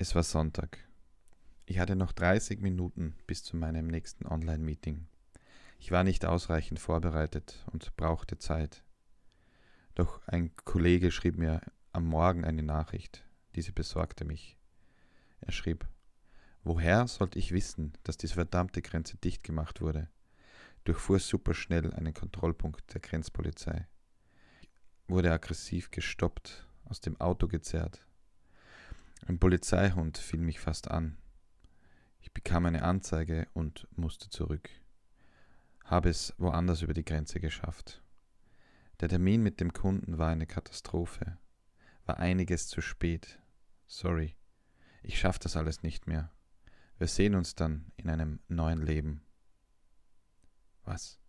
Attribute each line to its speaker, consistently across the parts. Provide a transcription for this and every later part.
Speaker 1: Es war Sonntag. Ich hatte noch 30 Minuten bis zu meinem nächsten Online-Meeting. Ich war nicht ausreichend vorbereitet und brauchte Zeit. Doch ein Kollege schrieb mir am Morgen eine Nachricht. Diese besorgte mich. Er schrieb, Woher sollte ich wissen, dass diese verdammte Grenze dicht gemacht wurde? Durchfuhr superschnell einen Kontrollpunkt der Grenzpolizei. Ich wurde aggressiv gestoppt, aus dem Auto gezerrt, ein Polizeihund fiel mich fast an. Ich bekam eine Anzeige und musste zurück. Habe es woanders über die Grenze geschafft. Der Termin mit dem Kunden war eine Katastrophe. War einiges zu spät. Sorry. Ich schaff das alles nicht mehr. Wir sehen uns dann in einem neuen Leben. Was?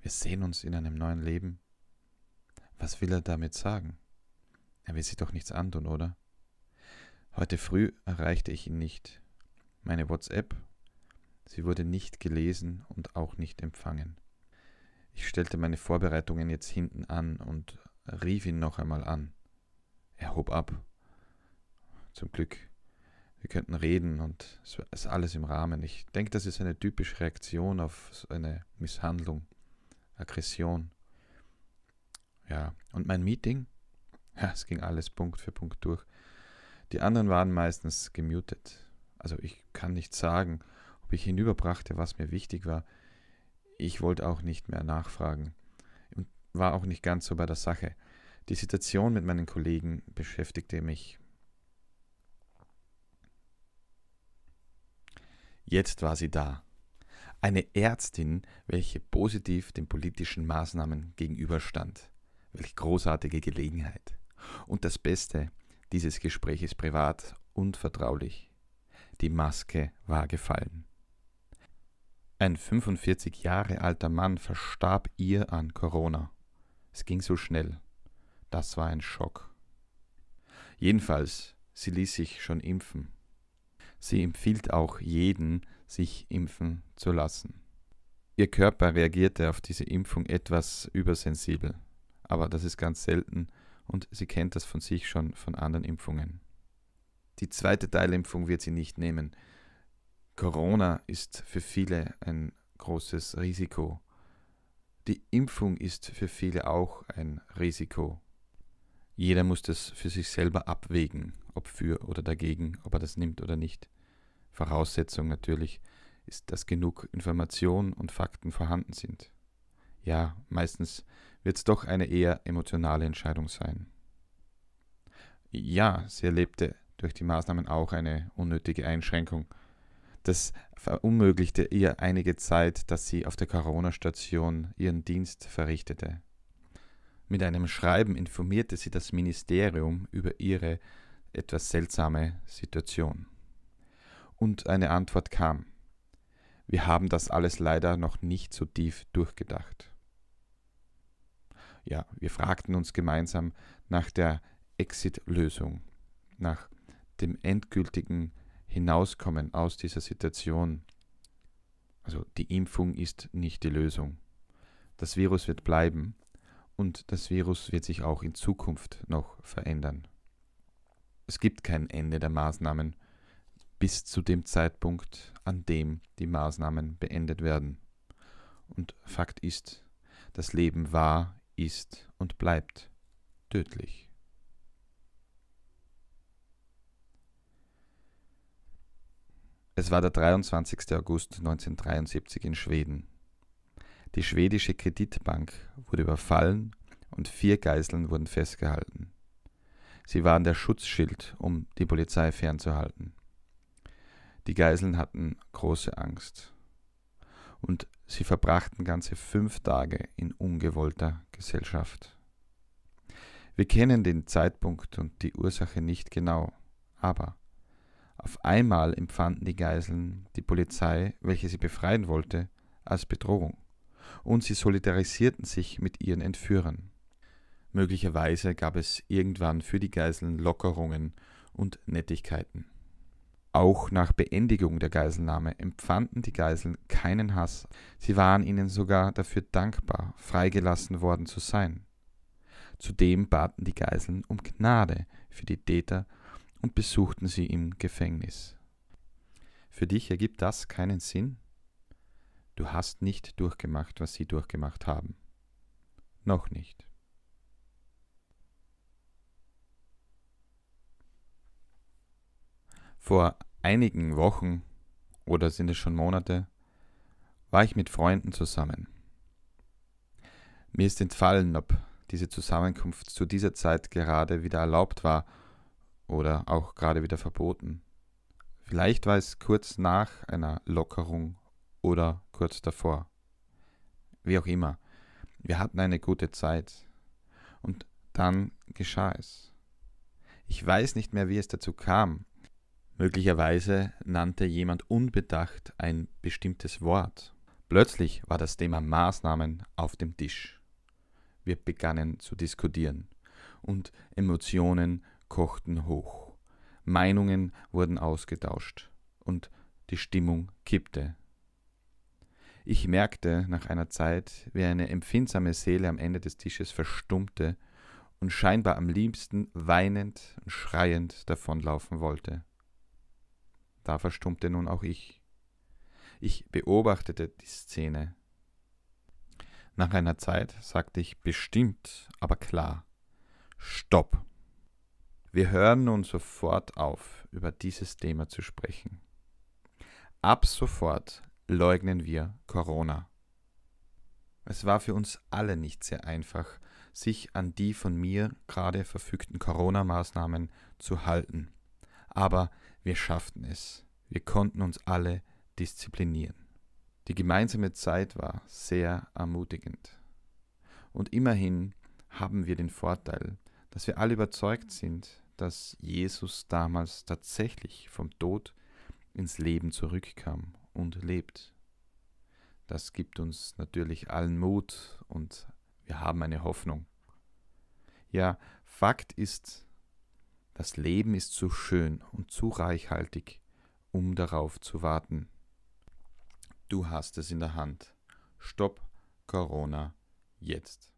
Speaker 1: Wir sehen uns in einem neuen Leben? Was will er damit sagen? Er will sich doch nichts antun, oder? Heute früh erreichte ich ihn nicht. Meine WhatsApp, sie wurde nicht gelesen und auch nicht empfangen. Ich stellte meine Vorbereitungen jetzt hinten an und rief ihn noch einmal an. Er hob ab. Zum Glück. Wir könnten reden und es ist alles im Rahmen. Ich denke, das ist eine typische Reaktion auf so eine Misshandlung, Aggression. Ja, und mein Meeting? Ja, es ging alles Punkt für Punkt durch. Die anderen waren meistens gemutet. Also ich kann nicht sagen, ob ich hinüberbrachte, was mir wichtig war. Ich wollte auch nicht mehr nachfragen und war auch nicht ganz so bei der Sache. Die Situation mit meinen Kollegen beschäftigte mich. Jetzt war sie da. Eine Ärztin, welche positiv den politischen Maßnahmen gegenüberstand. Welch großartige Gelegenheit. Und das Beste, dieses Gespräch ist privat und vertraulich. Die Maske war gefallen. Ein 45 Jahre alter Mann verstarb ihr an Corona. Es ging so schnell. Das war ein Schock. Jedenfalls, sie ließ sich schon impfen. Sie empfiehlt auch jeden, sich impfen zu lassen. Ihr Körper reagierte auf diese Impfung etwas übersensibel, aber das ist ganz selten und sie kennt das von sich schon von anderen Impfungen. Die zweite Teilimpfung wird sie nicht nehmen. Corona ist für viele ein großes Risiko. Die Impfung ist für viele auch ein Risiko. Jeder muss das für sich selber abwägen, ob für oder dagegen, ob er das nimmt oder nicht. Voraussetzung natürlich ist, dass genug Informationen und Fakten vorhanden sind. Ja, meistens wird es doch eine eher emotionale Entscheidung sein. Ja, sie erlebte durch die Maßnahmen auch eine unnötige Einschränkung. Das verunmöglichte ihr einige Zeit, dass sie auf der Corona-Station ihren Dienst verrichtete. Mit einem Schreiben informierte sie das Ministerium über ihre etwas seltsame Situation. Und eine Antwort kam. Wir haben das alles leider noch nicht so tief durchgedacht ja, wir fragten uns gemeinsam nach der Exit-Lösung, nach dem endgültigen Hinauskommen aus dieser Situation. Also die Impfung ist nicht die Lösung. Das Virus wird bleiben und das Virus wird sich auch in Zukunft noch verändern. Es gibt kein Ende der Maßnahmen bis zu dem Zeitpunkt, an dem die Maßnahmen beendet werden. Und Fakt ist, das Leben war ist und bleibt tödlich. Es war der 23. August 1973 in Schweden. Die schwedische Kreditbank wurde überfallen und vier Geiseln wurden festgehalten. Sie waren der Schutzschild, um die Polizei fernzuhalten. Die Geiseln hatten große Angst. Und Sie verbrachten ganze fünf Tage in ungewollter Gesellschaft. Wir kennen den Zeitpunkt und die Ursache nicht genau, aber auf einmal empfanden die Geiseln die Polizei, welche sie befreien wollte, als Bedrohung, und sie solidarisierten sich mit ihren Entführern. Möglicherweise gab es irgendwann für die Geiseln Lockerungen und Nettigkeiten. Auch nach Beendigung der Geiselnahme empfanden die Geiseln keinen Hass, sie waren ihnen sogar dafür dankbar, freigelassen worden zu sein. Zudem baten die Geiseln um Gnade für die Täter und besuchten sie im Gefängnis. Für dich ergibt das keinen Sinn? Du hast nicht durchgemacht, was sie durchgemacht haben. Noch nicht. Vor einigen Wochen oder sind es schon Monate, war ich mit Freunden zusammen. Mir ist entfallen, ob diese Zusammenkunft zu dieser Zeit gerade wieder erlaubt war oder auch gerade wieder verboten. Vielleicht war es kurz nach einer Lockerung oder kurz davor. Wie auch immer, wir hatten eine gute Zeit. Und dann geschah es. Ich weiß nicht mehr, wie es dazu kam, Möglicherweise nannte jemand unbedacht ein bestimmtes Wort. Plötzlich war das Thema Maßnahmen auf dem Tisch. Wir begannen zu diskutieren und Emotionen kochten hoch. Meinungen wurden ausgetauscht und die Stimmung kippte. Ich merkte nach einer Zeit, wie eine empfindsame Seele am Ende des Tisches verstummte und scheinbar am liebsten weinend und schreiend davonlaufen wollte. Da verstummte nun auch ich. Ich beobachtete die Szene. Nach einer Zeit sagte ich bestimmt, aber klar, Stopp. Wir hören nun sofort auf, über dieses Thema zu sprechen. Ab sofort leugnen wir Corona. Es war für uns alle nicht sehr einfach, sich an die von mir gerade verfügten Corona-Maßnahmen zu halten. Aber wir schafften es. Wir konnten uns alle disziplinieren. Die gemeinsame Zeit war sehr ermutigend. Und immerhin haben wir den Vorteil, dass wir alle überzeugt sind, dass Jesus damals tatsächlich vom Tod ins Leben zurückkam und lebt. Das gibt uns natürlich allen Mut und wir haben eine Hoffnung. Ja, Fakt ist, das Leben ist zu schön und zu reichhaltig, um darauf zu warten. Du hast es in der Hand. Stopp Corona jetzt.